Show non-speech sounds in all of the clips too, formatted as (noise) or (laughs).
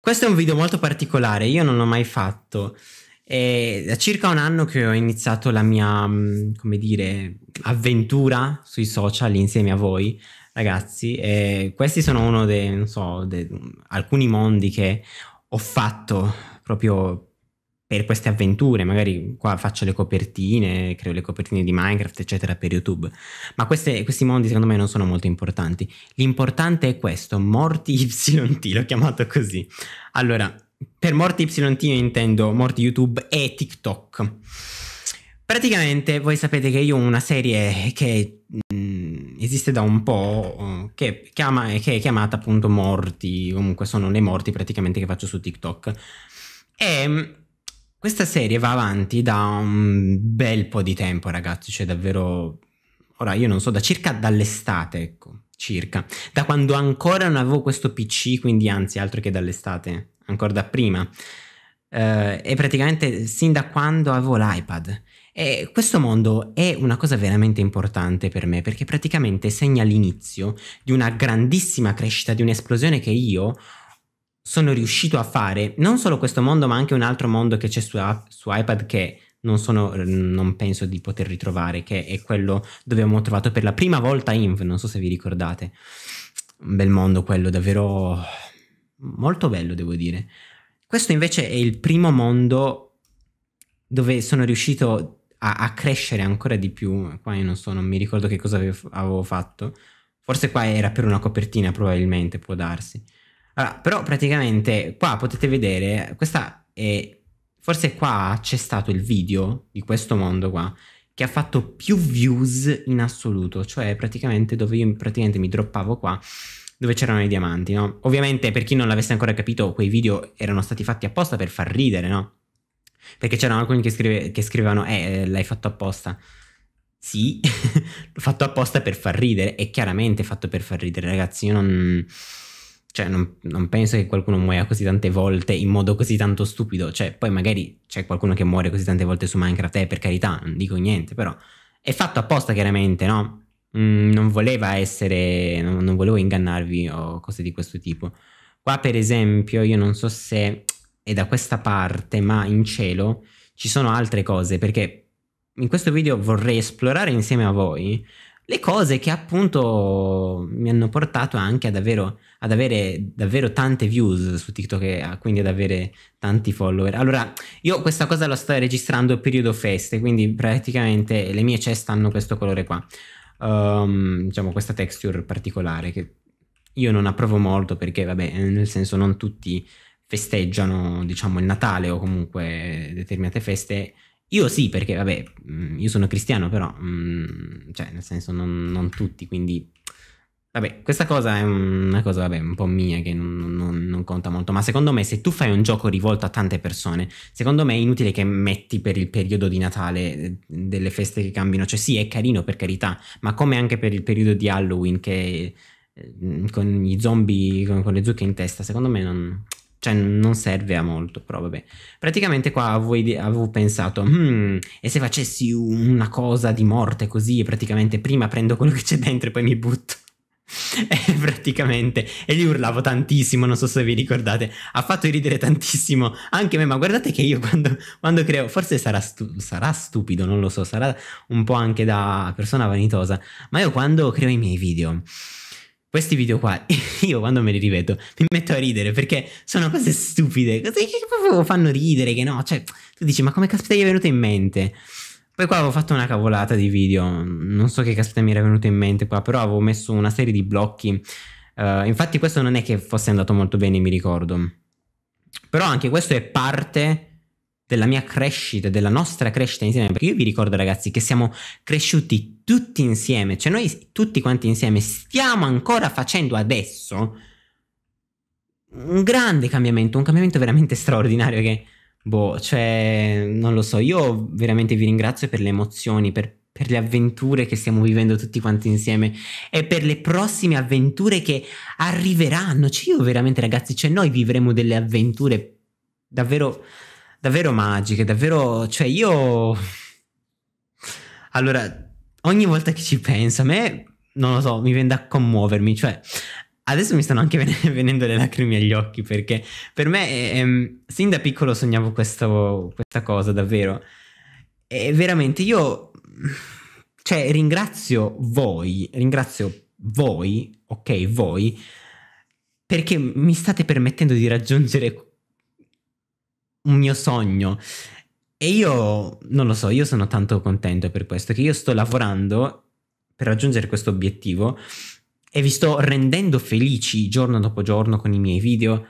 Questo è un video molto particolare, io non l'ho mai fatto. È da circa un anno che ho iniziato la mia, mm, come dire, avventura sui social insieme a voi, ragazzi. E questi sono uno dei, non so, dei, alcuni mondi che ho fatto proprio per queste avventure, magari qua faccio le copertine, creo le copertine di Minecraft, eccetera, per YouTube. Ma queste, questi mondi secondo me non sono molto importanti. L'importante è questo, Morti YT, l'ho chiamato così. Allora, per Morti YT io intendo Morti YouTube e TikTok. Praticamente voi sapete che io ho una serie che mh, mm, esiste da un po', che, chiama, che è chiamata appunto Morti, comunque sono le morti praticamente che faccio su TikTok. E mm, questa serie va avanti da un bel po' di tempo, ragazzi, cioè davvero... Ora io non so, da circa dall'estate, ecco, circa. Da quando ancora non avevo questo PC, quindi anzi altro che dall'estate, ancora da prima. Eh, e praticamente sin da quando avevo l'iPad. E questo mondo è una cosa veramente importante per me perché praticamente segna l'inizio di una grandissima crescita, di un'esplosione che io sono riuscito a fare non solo questo mondo, ma anche un altro mondo che c'è su, su iPad che non, sono, non, penso di poter ritrovare, che è quello dove abbiamo trovato per la prima volta Inv, non so se vi ricordate. Un bel mondo quello, davvero molto bello, devo dire. Questo invece è il primo mondo dove sono riuscito a, a crescere ancora di più. Qua io non so, non mi ricordo che cosa avevo, avevo fatto. Forse qua era per una copertina, probabilmente, può darsi allora, però praticamente qua potete vedere, questa è, forse qua c'è stato il video di questo mondo qua, che ha fatto più views in assoluto, cioè praticamente dove io praticamente mi droppavo qua, dove c'erano i diamanti, no? Ovviamente per chi non l'avesse ancora capito, quei video erano stati fatti apposta per far ridere, no? Perché c'erano alcuni che, scrive, che scrivevano, eh, l'hai fatto apposta. Sì, (laughs) l'ho fatto apposta per far ridere, è chiaramente fatto per far ridere, ragazzi, io non... Cioè, non, non, penso che qualcuno muoia così tante volte in modo così tanto stupido. Cioè, poi magari c'è qualcuno che muore così tante volte su Minecraft, eh, per carità, non dico niente, però è fatto apposta chiaramente, no? Mm, non voleva essere, non, non volevo ingannarvi o cose di questo tipo. Qua per esempio, io non so se è da questa parte, ma in cielo ci sono altre cose, perché in questo video vorrei esplorare insieme a voi le cose che appunto mi hanno portato anche a davvero ad avere davvero tante views su TikTok e ah, quindi ad avere tanti follower. Allora, io questa cosa la sto registrando a periodo feste, quindi praticamente le mie ceste hanno questo colore qua. Um, diciamo questa texture particolare che io non approvo molto perché vabbè, eh, nel senso non tutti festeggiano, diciamo, il Natale o comunque determinate feste io sì, perché vabbè, mm, io sono cristiano, però, mh, mm, cioè, nel senso, non, non, tutti, quindi Vabbè, questa cosa è una cosa vabbè, un po' mia che non, non, non, conta molto, ma secondo me se tu fai un gioco rivolto a tante persone, secondo me è inutile che metti per il periodo di Natale eh, delle feste che cambino, cioè sì è carino per carità, ma come anche per il periodo di Halloween che eh, mm, con i zombie con, con, le zucche in testa, secondo me non, cioè, non serve a molto, però vabbè. Praticamente qua avevo, avevo pensato, hmm, e se facessi una cosa di morte così, praticamente prima prendo quello che c'è dentro e poi mi butto. (laughs) praticamente, e lì urlavo tantissimo, non so se vi ricordate, ha fatto ridere tantissimo anche me, ma guardate che io quando, quando creo, forse sarà, stu- sarà, stupido, non lo so, sarà un po' anche da persona vanitosa, ma io quando creo i miei video, questi video qua, (laughs) io quando me li rivedo mi metto a ridere perché sono cose stupide, cose che proprio fanno ridere, che no, cioè tu dici ma come caspita gli è venuto in mente? Poi qua avevo fatto una cavolata di video, non so che caspita mi era venuto in mente qua, però avevo messo una serie di blocchi. Uh, infatti questo non è che fosse andato molto bene, mi ricordo. Però anche questo è parte della mia crescita, della nostra crescita insieme, perché io vi ricordo ragazzi che siamo cresciuti tutti insieme, cioè noi tutti quanti insieme stiamo ancora facendo adesso un grande cambiamento, un cambiamento veramente straordinario che boh, cioè, non lo so, io veramente vi ringrazio per le emozioni, per, per le avventure che stiamo vivendo tutti quanti insieme e per le prossime avventure che arriveranno. Cioè, io veramente, ragazzi, cioè, noi vivremo delle avventure davvero, davvero magiche, davvero, cioè, io... Allora, ogni volta che ci penso, a me, non lo so, mi viene da commuovermi, cioè, Adesso mi stanno anche (laughs) venendo le lacrime agli occhi perché per me, ehm, sin da piccolo sognavo questo, questa cosa davvero. E veramente io, cioè, ringrazio voi, ringrazio voi, ok, voi, perché mi state permettendo di raggiungere un mio sogno. E io non lo so, io sono tanto contento per questo, che io sto lavorando per raggiungere questo obiettivo e vi sto rendendo felici giorno dopo giorno con i miei video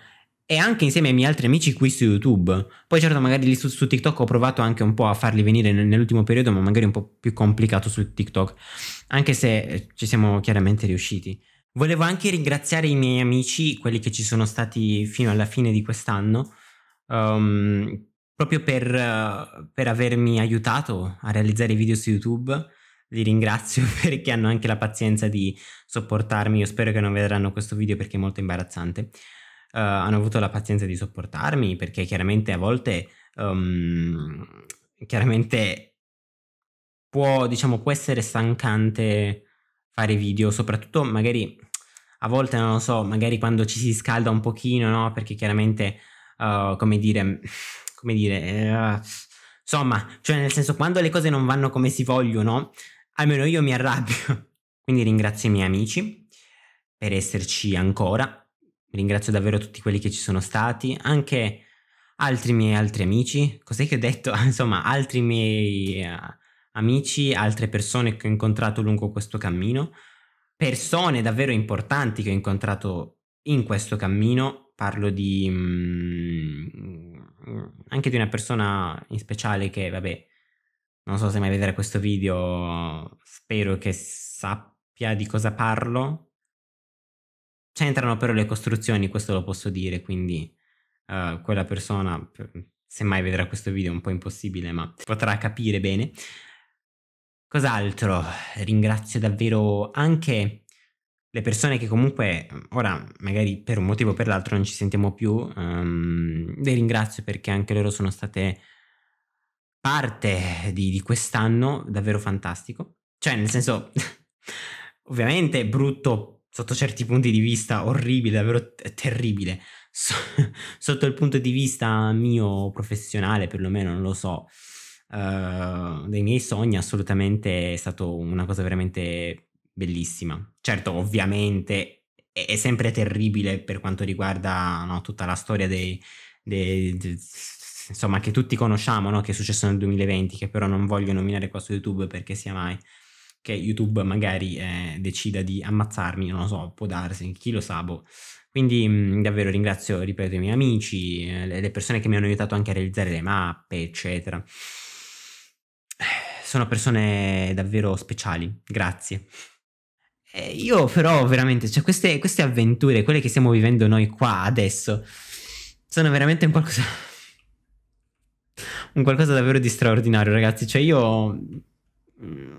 e anche insieme ai miei altri amici qui su YouTube. Poi certo magari lì su, su TikTok ho provato anche un po' a farli venire nell'ultimo periodo, ma magari un po' più complicato su TikTok, anche se eh, ci siamo chiaramente riusciti. Volevo anche ringraziare i miei amici, quelli che ci sono stati fino alla fine di quest'anno, um, proprio per, eh, per avermi aiutato a realizzare i video su YouTube li ringrazio (laughs) perché hanno anche la pazienza di sopportarmi. Io spero che non vedranno questo video perché è molto imbarazzante. Uh, hanno avuto la pazienza di sopportarmi perché chiaramente a volte um, chiaramente può, diciamo, può essere stancante fare video, soprattutto magari a volte non lo so, magari quando ci si scalda un pochino, no? Perché chiaramente uh, come dire come dire uh, insomma, cioè nel senso quando le cose non vanno come si vogliono, almeno io mi arrabbio. (laughs) Quindi ringrazio i miei amici per esserci ancora. Ringrazio davvero tutti quelli che ci sono stati, anche altri miei altri amici. Cos'è che ho detto? (laughs) Insomma, altri miei uh, amici, altre persone che ho incontrato lungo questo cammino, persone davvero importanti che ho incontrato in questo cammino. Parlo di mm, anche di una persona in speciale che, vabbè, non so se mai vedrà questo video, spero che sappia di cosa parlo. C'entrano però le costruzioni, questo lo posso dire, quindi uh, quella persona, se mai vedrà questo video, è un po' impossibile, ma potrà capire bene. Cos'altro? Ringrazio davvero anche le persone che comunque ora magari per un motivo o per l'altro non ci sentiamo più. Um, le ringrazio perché anche loro sono state parte di, di quest'anno davvero fantastico. Cioè, nel senso, (laughs) ovviamente brutto sotto certi punti di vista, orribile, davvero terribile. So, (laughs) sotto il punto di vista mio professionale, perlomeno, non lo so, uh, dei miei sogni, assolutamente è stata una cosa veramente bellissima. Certo, ovviamente è, è sempre terribile per quanto riguarda no, tutta la storia dei, dei, dei insomma, che tutti conosciamo, no? che è successo nel 2020, che però non voglio nominare qua su YouTube perché sia mai che YouTube magari eh, decida di ammazzarmi, non lo so, può darsi, chi lo sa, boh. Quindi mh, davvero ringrazio, ripeto, i miei amici, eh, le persone che mi hanno aiutato anche a realizzare le mappe, eccetera. Sono persone davvero speciali, grazie. Eh, io però veramente, cioè queste, queste avventure, quelle che stiamo vivendo noi qua adesso, sono veramente un qualcosa un qualcosa davvero di straordinario, ragazzi. Cioè, io. Mm,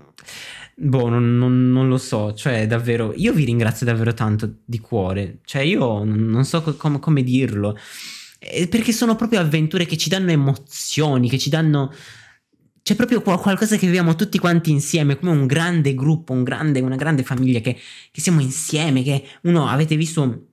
boh, non, non, non, lo so, cioè davvero, io vi ringrazio davvero tanto di cuore, cioè io non so com- come dirlo, eh, perché sono proprio avventure che ci danno emozioni, che ci danno... C'è cioè, proprio qualcosa che viviamo tutti quanti insieme, come un grande gruppo, un grande, una grande famiglia che, che siamo insieme, che uno avete visto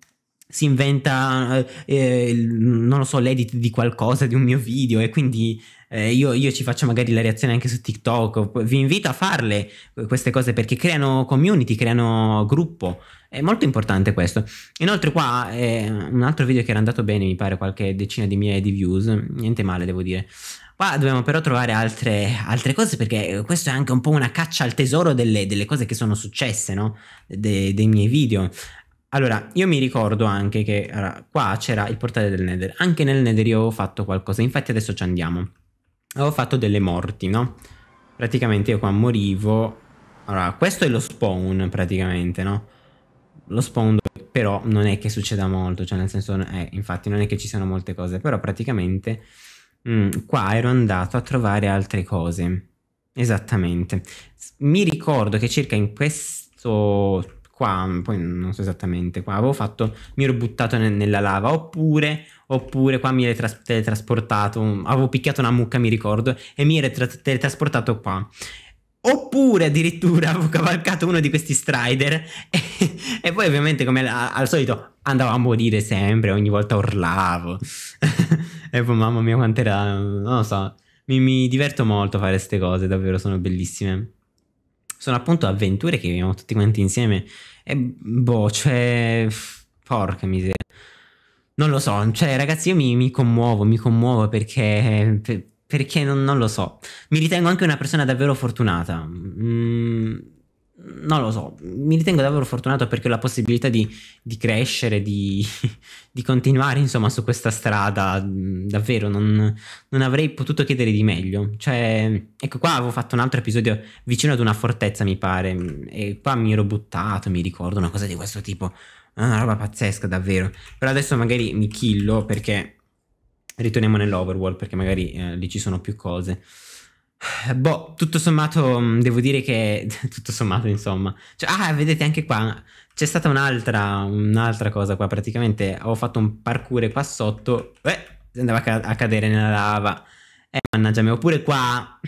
si inventa, eh, non lo so, l'edit di qualcosa, di un mio video e quindi eh, io, io, ci faccio magari la reazione anche su TikTok, vi invito a farle eh, queste cose perché creano community, creano gruppo, è molto importante questo. Inoltre qua eh, un altro video che era andato bene, mi pare qualche decina di migliaia di views, niente male devo dire. Qua dobbiamo però trovare altre, altre, cose perché eh, questo è anche un po' una caccia al tesoro delle, delle cose che sono successe, no? De, dei miei video. Allora, io mi ricordo anche che allora, qua c'era il portale del Nether, anche nel Nether io ho fatto qualcosa, infatti adesso ci andiamo avevo fatto delle morti, no? Praticamente io qua morivo... Allora, questo è lo spawn praticamente, no? Lo spawn però non è che succeda molto, cioè nel senso, eh, infatti non è che ci siano molte cose, però praticamente mh, mm, qua ero andato a trovare altre cose. Esattamente. Mi ricordo che circa in questo qua, poi non so esattamente qua, avevo fatto, mi ero buttato ne, nella lava, oppure oppure qua mi hai tras- teletrasportato, mm, avevo picchiato una mucca mi ricordo, e mi hai tra- teletrasportato qua. Oppure addirittura (laughs) avevo cavalcato uno di questi strider (laughs) e, e poi ovviamente come al, al solito andavo a morire sempre, ogni volta urlavo. (laughs) e poi mamma mia quant'era, non lo so, mi, mi diverto molto a fare queste cose, davvero sono bellissime sono appunto avventure che viviamo tutti quanti insieme. E boh, cioè. Porca miseria non lo so, cioè ragazzi io mi, mi commuovo, mi commuovo perché, perché non, non, lo so. Mi ritengo anche una persona davvero fortunata. Mm, non lo so, mi ritengo davvero fortunato perché ho la possibilità di, di crescere, di, (laughs) di, continuare insomma su questa strada, mm, davvero non, non, avrei potuto chiedere di meglio. Cioè, ecco qua avevo fatto un altro episodio vicino ad una fortezza mi pare mm, e qua mi ero buttato, mi ricordo una cosa di questo tipo. È ah, una roba pazzesca, davvero. Però adesso magari mi killo perché ritorniamo nell'overworld perché magari eh, lì ci sono più cose. (sighs) Boh, tutto sommato mm, devo dire che... (laughs) tutto sommato insomma. Cioè, ah, vedete anche qua c'è stata un'altra, un'altra cosa qua praticamente. Avevo fatto un parkour qua sotto. Eh, andava a, a cadere nella lava. Eh, mannaggia me. Oppure qua...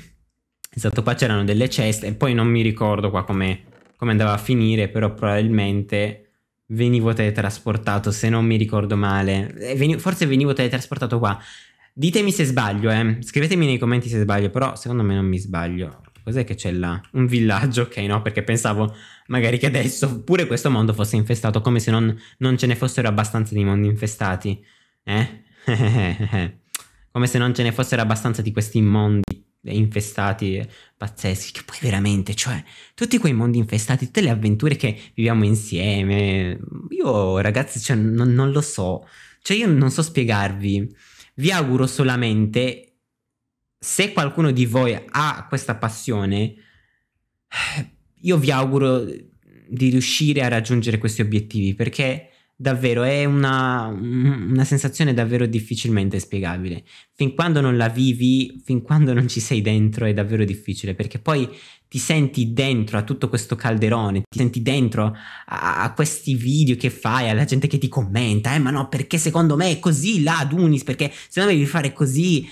Esatto, (laughs) qua c'erano delle ceste e poi non mi ricordo qua come, come andava a finire, però probabilmente venivo teletrasportato, se non mi ricordo male. Eh, venivo, forse venivo teletrasportato qua. Ditemi se sbaglio, eh. Scrivetemi nei commenti se sbaglio, però secondo me non mi sbaglio. Cos'è che c'è là? Un villaggio, ok, no? Perché pensavo magari che adesso pure questo mondo fosse infestato, come se non, non ce ne fossero abbastanza di mondi infestati. Eh? (laughs) come se non ce ne fossero abbastanza di questi mondi infestati pazzeschi, che poi veramente, cioè, tutti quei mondi infestati, tutte le avventure che viviamo insieme, io ragazzi, cioè, non, non lo so, cioè io non so spiegarvi, vi auguro solamente, se qualcuno di voi ha questa passione, io vi auguro di riuscire a raggiungere questi obiettivi, perché davvero è una, una, sensazione davvero difficilmente spiegabile. Fin quando non la vivi, fin quando non ci sei dentro è davvero difficile perché poi ti senti dentro a tutto questo calderone, ti senti dentro a, a questi video che fai, alla gente che ti commenta, eh ma no perché secondo me è così là ad Unis, perché se no devi fare così,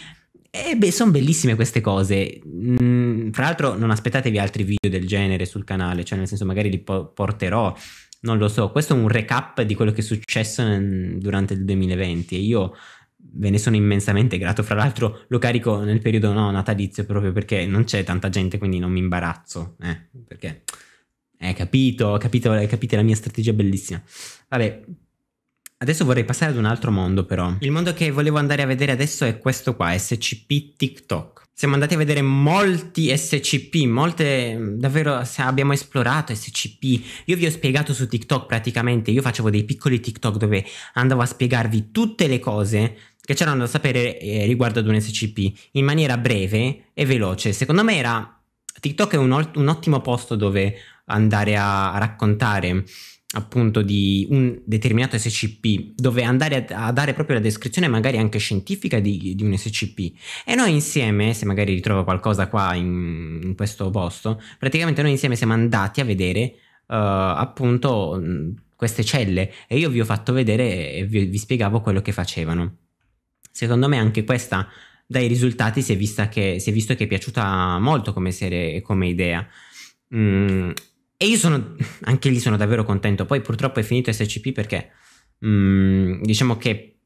e beh, sono bellissime queste cose. Mm, fra l'altro, non aspettatevi altri video del genere sul canale, cioè, nel senso, magari li po- porterò non lo so, questo è un recap di quello che è successo nel, durante il 2020 e io ve ne sono immensamente grato, fra l'altro lo carico nel periodo no, natalizio proprio perché non c'è tanta gente, quindi non mi imbarazzo, eh, perché eh, capito, capito, capite la mia strategia bellissima. Vabbè, Adesso vorrei passare ad un altro mondo però. Il mondo che volevo andare a vedere adesso è questo qua, SCP TikTok siamo andati a vedere molti SCP, molte davvero abbiamo esplorato SCP. Io vi ho spiegato su TikTok praticamente, io facevo dei piccoli TikTok dove andavo a spiegarvi tutte le cose che c'erano da sapere eh, riguardo ad un SCP in maniera breve e veloce. Secondo me era TikTok è un, un ottimo posto dove andare a raccontare appunto di un determinato SCP dove andare a, a dare proprio la descrizione magari anche scientifica di, di, un SCP e noi insieme se magari ritrovo qualcosa qua in, in questo posto praticamente noi insieme siamo andati a vedere uh, appunto queste celle e io vi ho fatto vedere e vi, vi spiegavo quello che facevano secondo me anche questa dai risultati si è, vista che, si è, visto che è piaciuta molto come serie e come idea. Mm, e io sono, anche lì sono davvero contento. Poi purtroppo è finito SCP perché mh, mm, diciamo che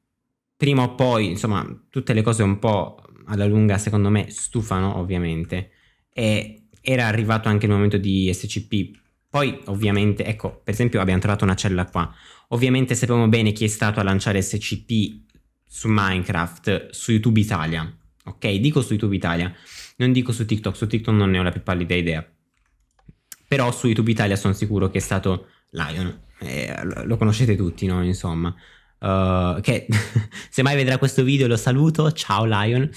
prima o poi, insomma, tutte le cose un po' alla lunga secondo me stufano ovviamente. E era arrivato anche il momento di SCP. Poi ovviamente, ecco, per esempio abbiamo trovato una cella qua. Ovviamente sappiamo bene chi è stato a lanciare SCP su Minecraft, su YouTube Italia. Ok, dico su YouTube Italia, non dico su TikTok, su TikTok non ne ho la più pallida idea però su YouTube Italia sono sicuro che è stato Lion. Eh, lo conoscete tutti, no? Insomma. Uh, che (laughs) se mai vedrà questo video lo saluto. Ciao Lion.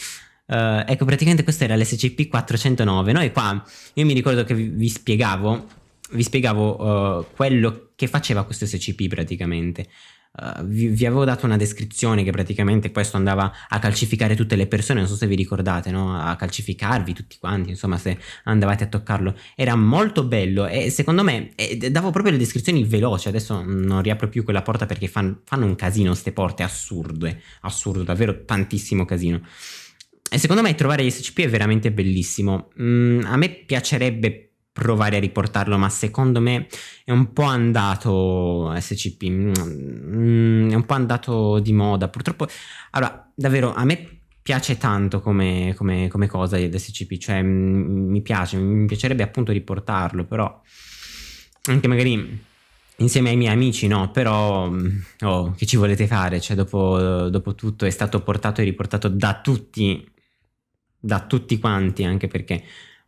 Uh, ecco, praticamente questo era l'SCP 409. Noi qua, io mi ricordo che vi, spiegavo, vi spiegavo uh, quello che faceva questo SCP praticamente. Uh, vi, vi, avevo dato una descrizione che praticamente questo andava a calcificare tutte le persone, non so se vi ricordate, no? a calcificarvi tutti quanti, insomma se andavate a toccarlo. Era molto bello e secondo me eh, davo proprio le descrizioni veloci, adesso non riapro più quella porta perché fan, fanno un casino queste porte, assurde, assurdo, davvero tantissimo casino. E secondo me trovare gli SCP è veramente bellissimo. Mm, a me piacerebbe provare a riportarlo, ma secondo me è un po' andato SCP, mm, è un po' andato di moda. Purtroppo, allora, davvero, a me piace tanto come, come, come cosa SCP, cioè mm, mi piace, mi piacerebbe appunto riportarlo, però anche magari insieme ai miei amici, no, però mm, oh, che ci volete fare? Cioè, dopo, dopo, tutto è stato portato e riportato da tutti, da tutti quanti, anche perché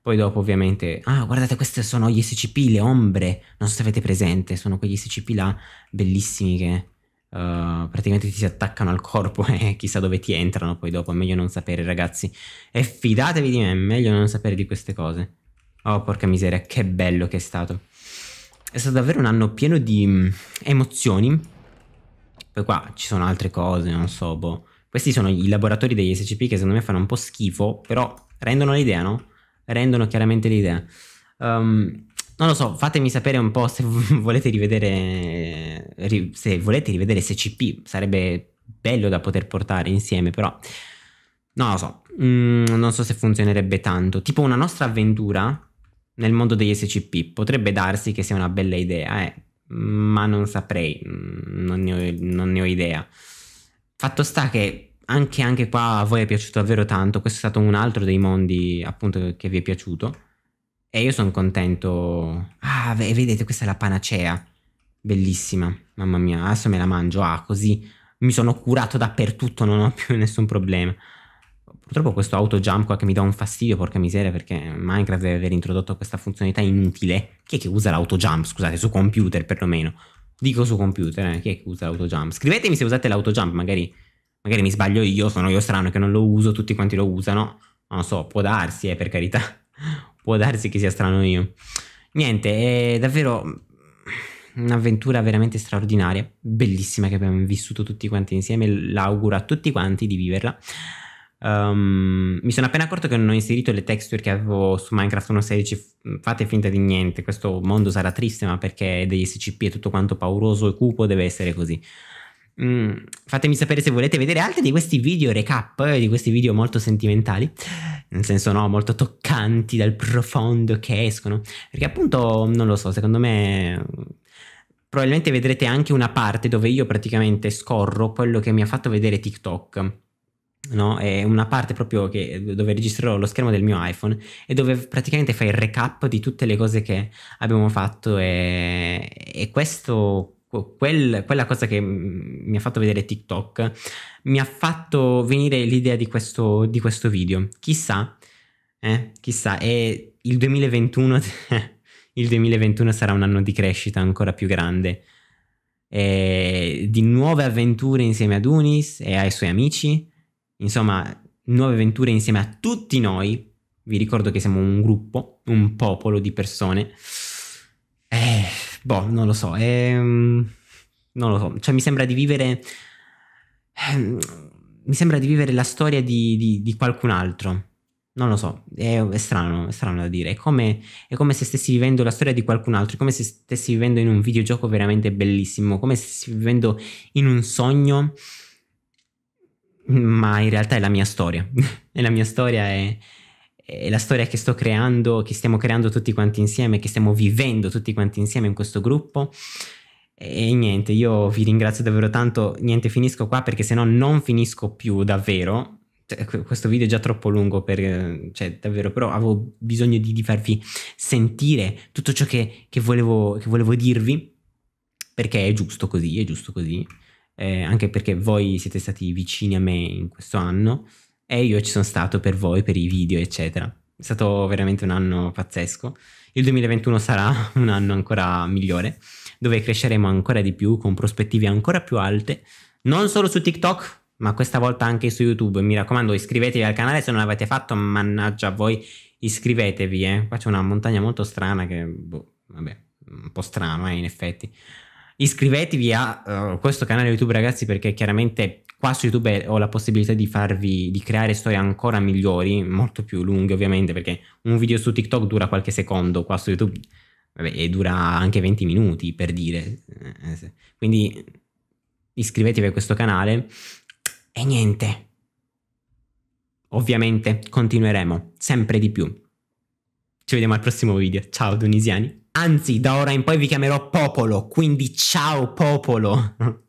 poi dopo ovviamente, ah guardate queste sono gli SCP, le ombre, non so se avete presente, sono quegli SCP là bellissimi che Uh, praticamente ti si attaccano al corpo (laughs) e chissà dove ti entrano poi dopo, è meglio non sapere ragazzi. E fidatevi di me, è meglio non sapere di queste cose. Oh porca miseria, che bello che è stato. È stato davvero un anno pieno di mm, emozioni. Poi qua ci sono altre cose, non so, boh. Questi sono i laboratori degli SCP che secondo me fanno un po' schifo, però rendono l'idea, no? rendono chiaramente l'idea. Um, non lo so, fatemi sapere un po' se (laughs) volete rivedere, eh, se volete rivedere SCP, sarebbe bello da poter portare insieme, però non lo so, mm, non so se funzionerebbe tanto. Tipo una nostra avventura nel mondo degli SCP, potrebbe darsi che sia una bella idea, eh, ma non saprei, mm, non ne ho, non ne ho idea. Fatto sta che anche, anche, qua a voi è piaciuto davvero tanto. Questo è stato un altro dei mondi appunto che vi è piaciuto. E io sono contento. Ah, vedete, questa è la panacea. Bellissima, mamma mia, adesso me la mangio. Ah, così mi sono curato dappertutto, non ho più (laughs) nessun problema. Purtroppo questo auto jump qua che mi dà un fastidio, porca miseria, perché Minecraft deve aver introdotto questa funzionalità inutile. Chi è che usa l'auto jump? Scusate, su computer perlomeno. Dico su computer, eh? chi è che usa l'auto jump? Scrivetemi se usate l'auto jump, magari magari mi sbaglio io, sono io strano che non lo uso, tutti quanti lo usano, non so, può darsi, eh, per carità, (laughs) può darsi che sia strano io. Niente, è davvero un'avventura veramente straordinaria, bellissima che abbiamo vissuto tutti quanti insieme, l'auguro a tutti quanti di viverla. Um, mi sono appena accorto che non ho inserito le texture che avevo su Minecraft 1.16. Fate finta di niente, questo mondo sarà triste, ma perché degli SCP è tutto quanto pauroso e cupo, deve essere così. Mm, fatemi sapere se volete vedere altri di questi video recap, eh, di questi video molto sentimentali, nel senso no, molto toccanti dal profondo che escono, perché appunto non lo so, secondo me probabilmente vedrete anche una parte dove io praticamente scorro quello che mi ha fatto vedere TikTok. No? È una parte proprio che, dove registrerò lo schermo del mio iPhone e dove praticamente fai il recap di tutte le cose che abbiamo fatto e, e questo quel, quella cosa che mi ha fatto vedere TikTok mi ha fatto venire l'idea di questo, di questo video. Chissà, eh, chissà, e il 2021, (laughs) il 2021 sarà un anno di crescita ancora più grande, e di nuove avventure insieme ad Unis e ai suoi amici, insomma, nuove avventure insieme a tutti noi. Vi ricordo che siamo un gruppo, un popolo di persone Boh, non lo so. Ehm, non lo so. Cioè, mi sembra di vivere. Ehm, mi sembra di vivere la storia di, di, di qualcun altro. Non lo so, è, è, strano, è strano da dire. È come, è come, se stessi vivendo la storia di qualcun altro, è come se stessi vivendo in un videogioco veramente bellissimo, come se stessi vivendo in un sogno, ma in realtà è la mia storia. è (laughs) la mia storia e è eh, la storia che sto creando, che stiamo creando tutti quanti insieme, che stiamo vivendo tutti quanti insieme in questo gruppo. E niente, io vi ringrazio davvero tanto. Niente, finisco qua perché sennò non finisco più davvero. Cioè, questo video è già troppo lungo per, eh, cioè, davvero, però avevo bisogno di, di farvi sentire tutto ciò che, che, volevo, che volevo dirvi perché è giusto così, è giusto così. Eh, anche perché voi siete stati vicini a me in questo anno e io ci sono stato per voi, per i video, eccetera. È stato veramente un anno pazzesco. Il 2021 sarà (laughs) un anno ancora migliore, dove cresceremo ancora di più con prospettive ancora più alte, non solo su TikTok, ma questa volta anche su YouTube. Mi raccomando, iscrivetevi al canale se non l'avete fatto, mannaggia voi, iscrivetevi, eh. Qua c'è una montagna molto strana che, boh, vabbè, un po' strano, eh, in effetti. Iscrivetevi a uh, questo canale YouTube, ragazzi, perché chiaramente Qua su YouTube ho la possibilità di farvi, di creare storie ancora migliori, molto più lunghe ovviamente, perché un video su TikTok dura qualche secondo, qua su YouTube vabbè, dura anche 20 minuti per dire. Eh, eh, quindi iscrivetevi a questo canale e niente. Ovviamente continueremo sempre di più. Ci vediamo al prossimo video. Ciao Dunisiani. Anzi, da ora in poi vi chiamerò Popolo, quindi ciao Popolo. (laughs)